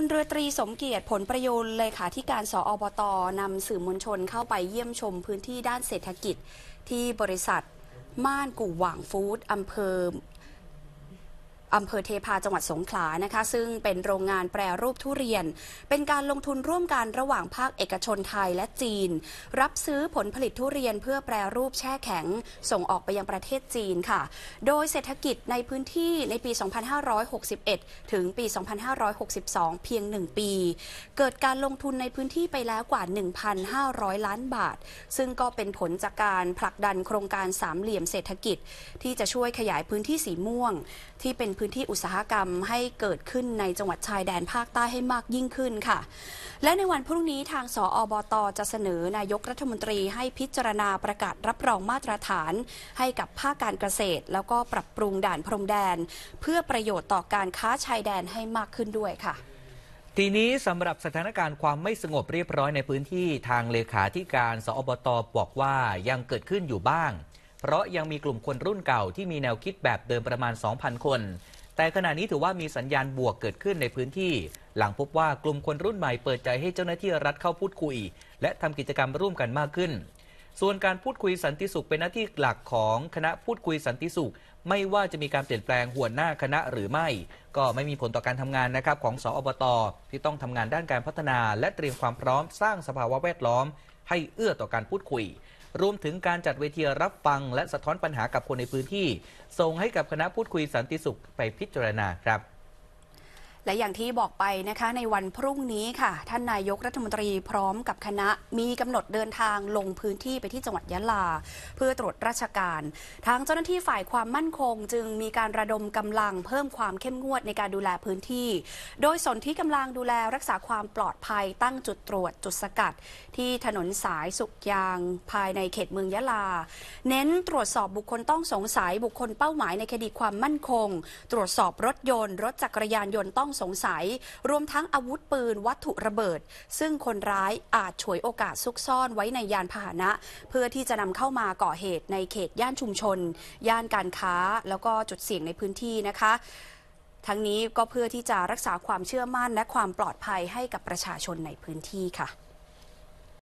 ลเรือตรีสมเกียรติผลประโยชน์เลขาธิการสออบตนำสื่อมวลชนเข้าไปเยี่ยมชมพื้นที่ด้านเศรษฐกิจ ที่บริษัทม่านกู่หว่างฟู้ดอำเภออำเภอเทพาจังหวัดสงขลานะคะซึ่งเป็นโรงงานแปรรูปทุเรียน เป็นการลงทุนร่วมกันระหว่างภาคเอกชนไทยและจีน รับซื้อผลผลิตทุเรียนเพื่อแปรรูปแช่แข็งส่งออกไปยังประเทศจีนค่ะโดยเศรษฐกิจในพื้นที่ในปี 2561 ถึงปี 2562 เพียง 1 ปี เกิดการลงทุนในพื้นที่ไปแล้วกว่า 1,500 ล้านบาท ซึ่งก็เป็นผลจากการผลักดันโครงการสามเหลี่ยมเศรษฐกิจ ที่จะช่วยขยายพื้นที่สีม่วง ที่เป็นพื้นพื้นที่อุตสาหกรรมให้เกิดขึ้นในจังหวัดชายแดนภาคใต้ให้มากยิ่งขึ้นค่ะ และในวันพรุ่งนี้ทางสออบตจะเสนอนายกรัฐมนตรีให้พิจารณาประกาศรับรองมาตรฐาน ให้กับภาคการเกษตร แล้วก็ปรับปรุงด่านพรมแดน เพื่อประโยชน์ต่อการค้าชายแดนให้มากขึ้นด้วยค่ะ ทีนี้สำหรับสถานการณ์ความไม่สงบเรียบร้อยในพื้นที่ทางเลขาธิการสอบตอบอกว่ายังเกิดขึ้นอยู่บ้างเพราะยังมีกลุ่มคนรุ่นเก่าที่มีแนวคิดแบบเดิมประมาณ 2,000 คน แต่ขณะนี้ถือว่ามีสัญญาณบวกเกิดขึ้นในพื้นที่ หลังพบว่ากลุ่มคนรุ่นใหม่เปิดใจให้เจ้าหน้าที่รัฐเข้าพูดคุย และทำกิจกรรมร่วมกันมากขึ้น ส่วนการพูดคุยสันติสุขเป็นหน้าที่หลักของคณะพูดคุยสันติสุข ไม่ว่าจะมีการเปลี่ยนแปลงหัวหน้าคณะหรือไม่ ก็ไม่มีผลต่อการทำงานนะครับของสอบตที่ต้องทำงานด้านการพัฒนา และเตรียมความพร้อมสร้างสภาวะแวดล้อมให้เอื้อต่อการพูดคุย รวมถึงการจัดเวทีรับฟัง และสะท้อนปัญหากับคนในพื้นที่ ส่งให้กับคณะพูดคุยสันติสุขไปพิจารณาครับและอย่างที่บอกไปนะคะในวันพรุ่งนี้ค่ะ ท่านนายกรัฐมนตรีพร้อมกับคณะมีกำหนดเดินทางลงพื้นที่ไปที่จังหวัดยะลา เพื่อตรวจราชการ ทางเจ้าหน้าที่ฝ่ายความมั่นคงจึงมีการระดมกำลังเพิ่มความเข้มงวดในการดูแลพื้นที่ โดยสนที่กำลังดูแลรักษาความปลอดภัยตั้งจุดตรวจจุดสกัด ที่ถนนสายสุขยางภายในเขตเมืองยะลา เน้นตรวจสอบบุคคลต้องสงสัยบุคคลเป้าหมายในคดีความมั่นคง ตรวจสอบรถยนต์รถจักรยานยนต์ต้องสงสัยรวมทั้งอาวุธปืนวัตถุระเบิด ซึ่งคนร้ายอาจฉวยโอกาสซุกซ่อนไว้ในยานพาหนะ เพื่อที่จะนำเข้ามาก่อเหตุในเขตย่านชุมชน ย่านการค้า แล้วก็จุดเสี่ยงในพื้นที่นะคะ ทั้งนี้ก็เพื่อที่จะรักษาความเชื่อมั่นและความปลอดภัยให้กับประชาชนในพื้นที่ค่ะ